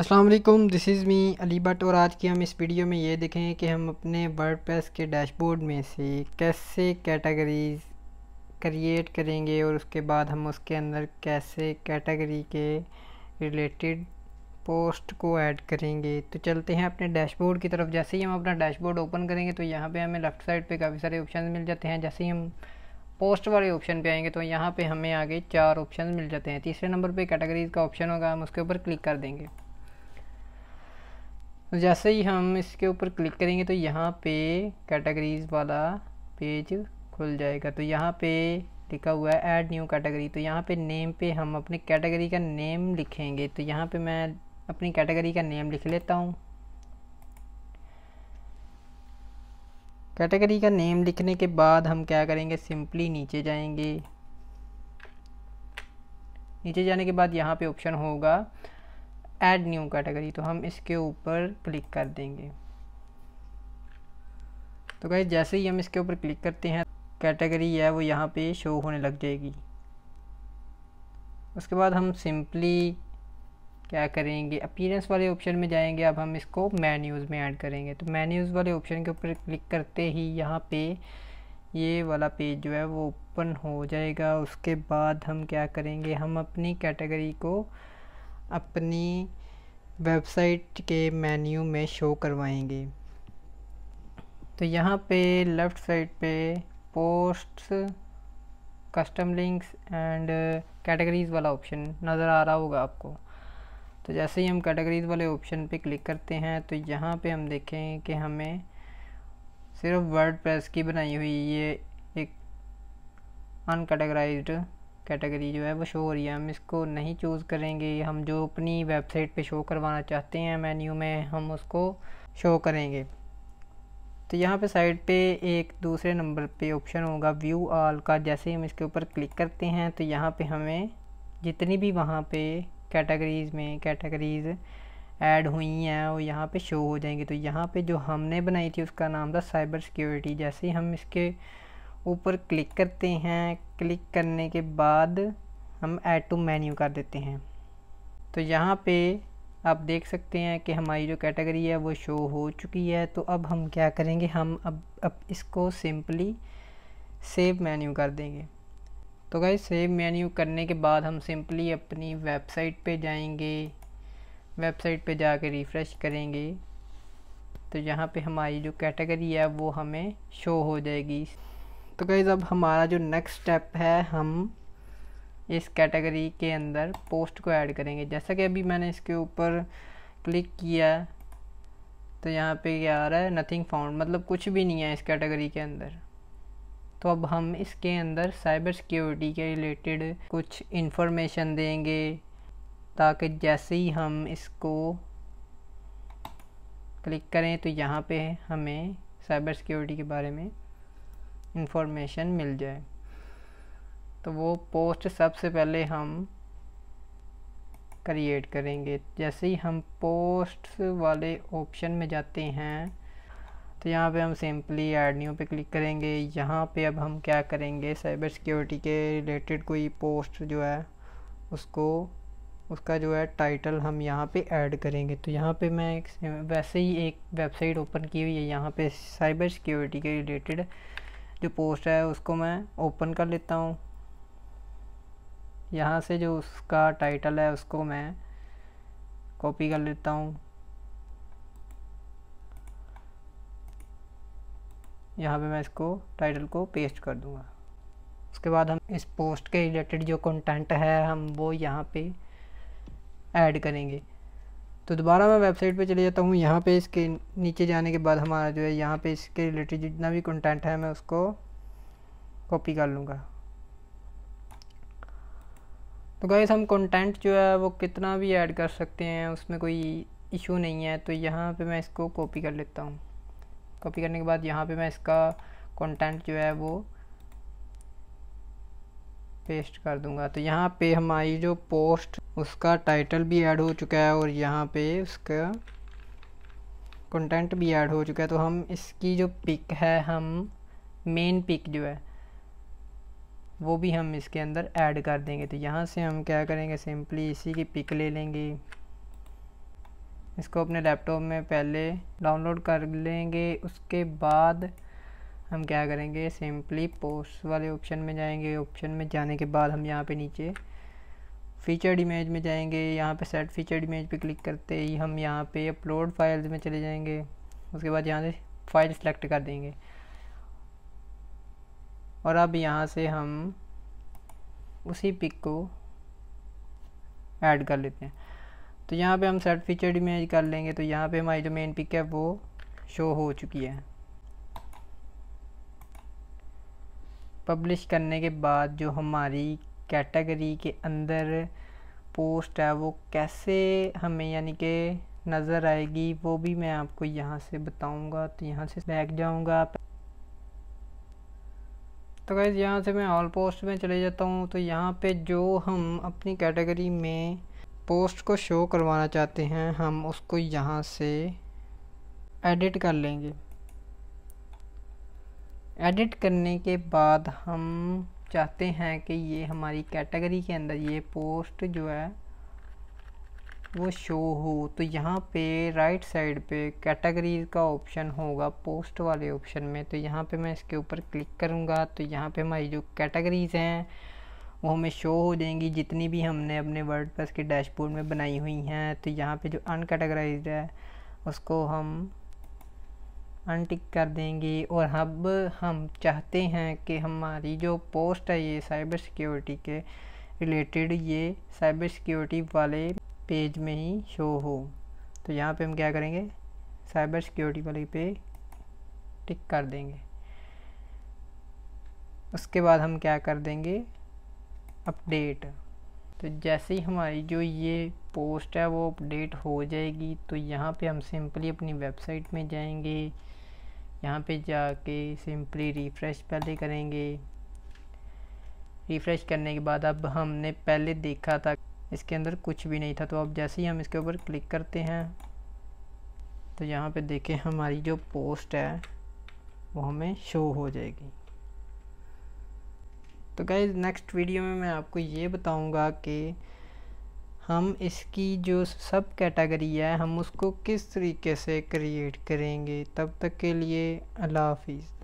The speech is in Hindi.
Aslam this is me Ali Bhatt और आज की हम इस वीडियो में ये देखें कि हम अपने वर्डप्रेस के डैशबोर्ड में से कैसे कैटेगरीज क्रिएट करेंगे और उसके बाद हम उसके अंदर कैसे कैटेगरी के रिलेटेड पोस्ट को ऐड करेंगे तो चलते हैं अपने डैशबोर्ड की तरफ जैसे ही हम अपना डैशबोर्ड ओपन करेंगे तो यहाँ पे हमें लेफ़्ट साइड पे काफ़ी सारे ऑप्शन मिल जाते हैं जैसे ही हम पोस्ट वाले ऑप्शन पे आएंगे तो यहाँ पे हमें आगे चार ऑप्शन मिल जाते हैं तीसरे नंबर पे कैटेगरीज का ऑप्शन होगा हम उसके ऊपर क्लिक कर देंगे जैसे ही हम इसके ऊपर क्लिक करेंगे तो यहाँ पे कैटेगरीज वाला पेज खुल जाएगा तो यहाँ पे लिखा हुआ है ऐड न्यू कैटेगरी तो यहाँ पे नेम पे हम अपने कैटेगरी का नेम लिखेंगे तो यहाँ पे मैं अपनी कैटेगरी का नेम लिख लेता हूँ कैटेगरी का नेम लिखने के बाद हम क्या करेंगे सिंपली नीचे जाएंगे नीचे जाने के बाद यहाँ पे ऑप्शन होगा ऐड न्यू कैटेगरी तो हम इसके ऊपर क्लिक कर देंगे तो गई जैसे ही हम इसके ऊपर क्लिक करते हैं कैटेगरी है वो यहाँ पे शो होने लग जाएगी उसके बाद हम सिंपली क्या करेंगे अपीरेंस वाले ऑप्शन में जाएंगे अब हम इसको मेन्यूज़ में ऐड करेंगे तो मेन्यूज़ वाले ऑप्शन के ऊपर क्लिक करते ही यहाँ पे ये वाला पेज जो है वो ओपन हो जाएगा उसके बाद हम क्या करेंगे हम अपनी कैटेगरी को अपनी वेबसाइट के मेन्यू में शो करवाएंगे तो यहाँ पे लेफ़्ट साइड पे posts custom links and categories वाला ऑप्शन नज़र आ रहा होगा आपको तो जैसे ही हम कैटेगरीज़ वाले ऑप्शन पे क्लिक करते हैं तो यहाँ पे हम देखें कि हमें सिर्फ वर्ड की बनाई हुई ये एक अनकेटेगराइज्ड कैटेगरी जो है वो शो हो रही है हम इसको नहीं चूज़ करेंगे हम जो अपनी वेबसाइट पे शो करवाना चाहते हैं मेन्यू में हम उसको शो करेंगे तो यहाँ पे साइड पे एक दूसरे नंबर पे ऑप्शन होगा व्यू ऑल का जैसे हम इसके ऊपर क्लिक करते हैं तो यहाँ पे हमें जितनी भी वहाँ पे कैटेगरीज़ में कैटेगरीज़ ऐड हुई हैं वो यहाँ पे शो हो जाएंगी तो यहाँ पे जो हमने बनाई थी उसका नाम था साइबर सिक्योरिटी जैसे ही हम इसके ऊपर क्लिक करते हैं क्लिक करने के बाद हम ऐड टू मेन्यू कर देते हैं तो यहाँ पे आप देख सकते हैं कि हमारी जो कैटेगरी है वो शो हो चुकी है तो अब हम क्या करेंगे हम अब अब इसको सिंपली सेव मेन्यू कर देंगे तो गाइज सेव मेन्यू करने के बाद हम सिंपली अपनी वेबसाइट पे जाएंगे वेबसाइट पे जाके रिफ़्रेश करेंगे तो यहाँ पे हमारी जो कैटेगरी है वो हमें शो हो जाएगी तो गाइज़ अब हमारा जो नेक्स्ट स्टेप है हम इस कैटेगरी के अंदर पोस्ट को ऐड करेंगे जैसा कि अभी मैंने इसके ऊपर क्लिक किया तो यहाँ पे क्या आ रहा है नथिंग फाउंड मतलब कुछ भी नहीं है इस कैटेगरी के अंदर तो अब हम इसके अंदर साइबर सिक्योरिटी के रिलेटेड कुछ इन्फॉर्मेशन देंगे ताकि जैसे ही हम इसको क्लिक करें तो यहाँ पे हमें साइबर सिक्योरिटी के बारे में इंफॉर्मेशन मिल जाए तो वो पोस्ट सबसे पहले हम क्रिएट करेंगे जैसे ही हम पोस्ट वाले ऑप्शन में जाते हैं तो यहाँ पे हम सिंपली ऐड न्यू पे क्लिक करेंगे यहाँ पे अब हम क्या करेंगे साइबर सिक्योरिटी के रिलेटेड कोई पोस्ट जो है उसको उसका जो है टाइटल हम यहाँ पे ऐड करेंगे तो यहाँ पे मैं एक वैसे ही एक वेबसाइट ओपन की हुई है यहाँ पे साइबर सिक्योरिटी के रिलेटेड जो पोस्ट है उसको मैं ओपन कर लेता हूँ यहाँ से जो उसका टाइटल है उसको मैं कॉपी कर लेता हूँ यहाँ पे मैं इसको टाइटल को पेस्ट कर दूँगा उसके बाद हम इस पोस्ट के रिलेटेड जो कंटेंट है हम वो यहाँ पे ऐड करेंगे तो दोबारा मैं वेबसाइट पे चले जाता हूँ यहाँ पे इसके नीचे जाने के बाद हमारा जो है यहाँ पे इसके रिलेटेड जितना भी कंटेंट है मैं उसको कॉपी कर लूँगा तो गैस हम कंटेंट जो है वो कितना भी ऐड कर सकते हैं उसमें कोई इशू नहीं है तो यहाँ पे मैं इसको कॉपी कर लेता हूँ कॉपी करने के बाद यहाँ पर मैं इसका कॉन्टेंट जो है वो पेस्ट कर दूंगा तो यहाँ पे हमारी जो पोस्ट उसका टाइटल भी ऐड हो चुका है और यहाँ पे उसका कंटेंट भी ऐड हो चुका है तो हम इसकी जो पिक है हम मेन पिक जो है वो भी हम इसके अंदर ऐड कर देंगे तो यहाँ से हम क्या करेंगे सिंपली इसी की पिक ले लेंगे इसको अपने लैपटॉप में पहले डाउनलोड कर लेंगे उसके बाद हम क्या करेंगे सिंपली पोस्ट वाले ऑप्शन में जाएंगे ऑप्शन में जाने के बाद हम यहाँ पे नीचे फीचर्ड इमेज में जाएंगे यहाँ पे सेट फीचर्ड इमेज पे क्लिक करते ही हम यहाँ पे अपलोड फाइल्स में चले जाएंगे उसके बाद यहाँ से फाइल सेलेक्ट कर देंगे और अब यहाँ से हम उसी पिक को ऐड कर लेते हैं तो यहाँ पे हम सेट फीचर्ड इमेज कर लेंगे तो यहाँ पे हमारी जो मेन पिक है वो शो हो चुकी है पब्लिश करने के बाद जो हमारी कैटेगरी के अंदर पोस्ट है वो कैसे हमें यानी कि नज़र आएगी वो भी मैं आपको यहाँ से बताऊँगा तो यहाँ से बैग जाऊँगा तो गैस यहाँ से मैं ऑल पोस्ट में चले जाता हूँ तो यहाँ पे जो हम अपनी कैटेगरी में पोस्ट को शो करवाना चाहते हैं हम उसको यहाँ से एडिट कर लेंगे एडिट करने के बाद हम चाहते हैं कि ये हमारी कैटेगरी के अंदर ये पोस्ट जो है वो शो हो तो यहाँ पे राइट साइड पे कैटेगरीज का ऑप्शन होगा पोस्ट वाले ऑप्शन में तो यहाँ पे मैं इसके ऊपर क्लिक करूँगा तो यहाँ पे हमारी जो कैटेगरीज़ हैं वो हमें शो हो जाएंगी जितनी भी हमने अपने वर्ड के डैशबोर्ड में बनाई हुई हैं तो यहाँ पे जो अनकेटेगराइज है उसको हम अनटिक कर देंगे और अब हम चाहते हैं कि हमारी जो पोस्ट है ये साइबर सिक्योरिटी के रिलेटेड ये साइबर सिक्योरिटी वाले पेज में ही शो हो तो यहाँ पे हम क्या करेंगे साइबर सिक्योरिटी वाले पे टिक कर देंगे उसके बाद हम क्या कर देंगे अपडेट तो जैसे ही हमारी जो ये पोस्ट है वो अपडेट हो जाएगी तो यहाँ पे हम सिंपली अपनी वेबसाइट में जाएंगे यहाँ पे जाके सिंपली रिफ़्रेश पहले करेंगे रिफ़्रेश करने के बाद अब हमने पहले देखा था इसके अंदर कुछ भी नहीं था तो अब जैसे ही हम इसके ऊपर क्लिक करते हैं तो यहाँ पे देखें हमारी जो पोस्ट है वो हमें शो हो जाएगी तो गाइज नेक्स्ट वीडियो में मैं आपको ये बताऊंगा कि हम इसकी जो सब कैटेगरी है हम उसको किस तरीके से क्रिएट करेंगे तब तक के लिए अल्लाह हाफिज़